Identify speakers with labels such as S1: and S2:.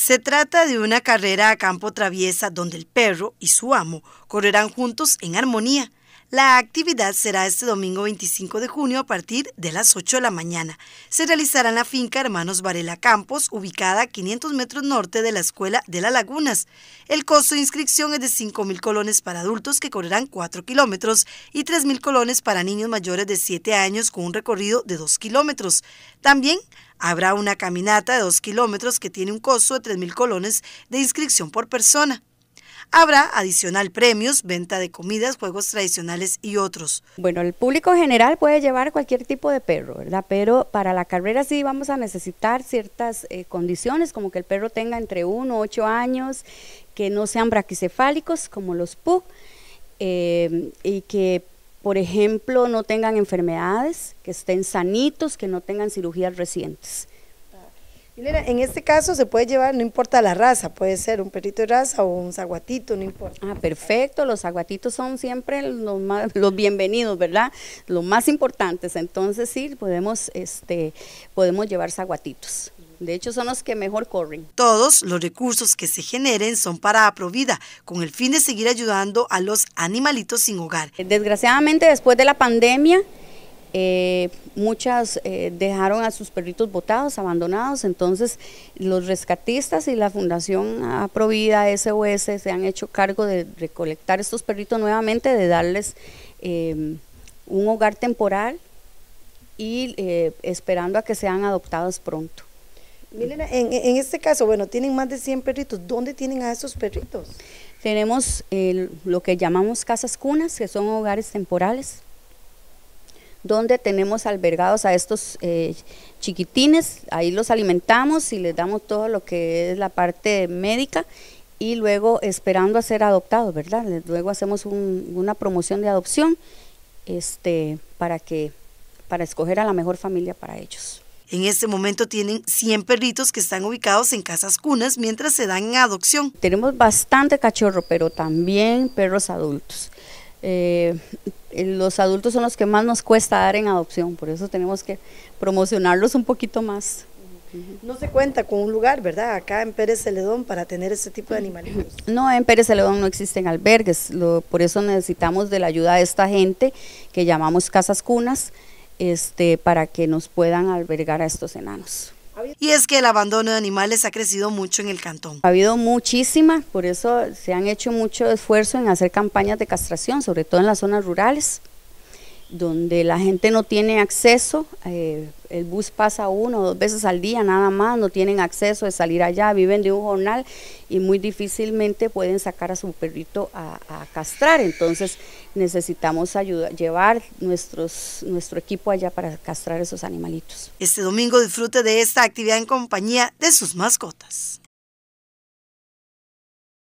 S1: Se trata de una carrera a campo traviesa donde el perro y su amo correrán juntos en armonía la actividad será este domingo 25 de junio a partir de las 8 de la mañana. Se realizará en la finca Hermanos Varela Campos, ubicada a 500 metros norte de la Escuela de las Lagunas. El costo de inscripción es de 5.000 colones para adultos que correrán 4 kilómetros y 3.000 colones para niños mayores de 7 años con un recorrido de 2 kilómetros. También habrá una caminata de 2 kilómetros que tiene un costo de 3.000 colones de inscripción por persona. Habrá adicional premios, venta de comidas, juegos tradicionales y otros.
S2: Bueno, el público general puede llevar cualquier tipo de perro, ¿verdad? Pero para la carrera sí vamos a necesitar ciertas eh, condiciones, como que el perro tenga entre 1 o 8 años, que no sean braquicefálicos como los PUC, eh, y que por ejemplo, no tengan enfermedades, que estén sanitos, que no tengan cirugías recientes
S1: en este caso se puede llevar,
S2: no importa la raza, puede ser un perrito de raza o un zaguatito, no importa. Ah, perfecto, los zaguatitos son siempre los, más, los bienvenidos, ¿verdad? Los más importantes, entonces sí, podemos, este, podemos llevar zaguatitos. De hecho, son los que mejor corren.
S1: Todos los recursos que se generen son para Aprovida, con el fin de seguir ayudando a los
S2: animalitos sin hogar. Desgraciadamente, después de la pandemia, eh, muchas eh, dejaron a sus perritos botados, abandonados, entonces los rescatistas y la Fundación Aprovida SOS se han hecho cargo de recolectar estos perritos nuevamente, de darles em, un hogar temporal y eh, esperando a que sean adoptados pronto.
S1: Miren, en,
S2: este caso, bueno, tienen más de 100 perritos, ¿dónde tienen a esos perritos? Tenemos lo que llamamos casas cunas, que son hogares temporales, donde tenemos albergados a estos eh, chiquitines, ahí los alimentamos y les damos todo lo que es la parte médica y luego esperando a ser adoptados, ¿verdad? Luego hacemos una promoción de adopción este, para, que, para escoger a la mejor familia para ellos. En este
S1: momento tienen 100 perritos que están ubicados en casas
S2: cunas mientras se dan en adopción. Tenemos bastante cachorro, pero también perros adultos. Eh, los adultos son los que más nos cuesta dar en adopción, por eso tenemos que promocionarlos un poquito más.
S1: No se cuenta con un lugar, ¿verdad? Acá en Pérez Celedón para tener ese tipo de animalitos.
S2: No, en Pérez Celedón no existen albergues, por eso necesitamos de la ayuda de esta gente que llamamos casas cunas, este, para que nos puedan albergar a estos enanos.
S1: Y es que el abandono de animales ha crecido mucho en el cantón.
S2: Ha habido muchísima, por eso se han hecho mucho esfuerzo en hacer campañas de castración, sobre todo en las zonas rurales donde la gente no tiene acceso, eh, el bus pasa uno o dos veces al día nada más, no tienen acceso de salir allá, viven de un jornal y muy difícilmente pueden sacar a su perrito a, castrar, entonces necesitamos llevar nuestro equipo allá para castrar esos animalitos. Este domingo disfrute de esta actividad en compañía de sus mascotas.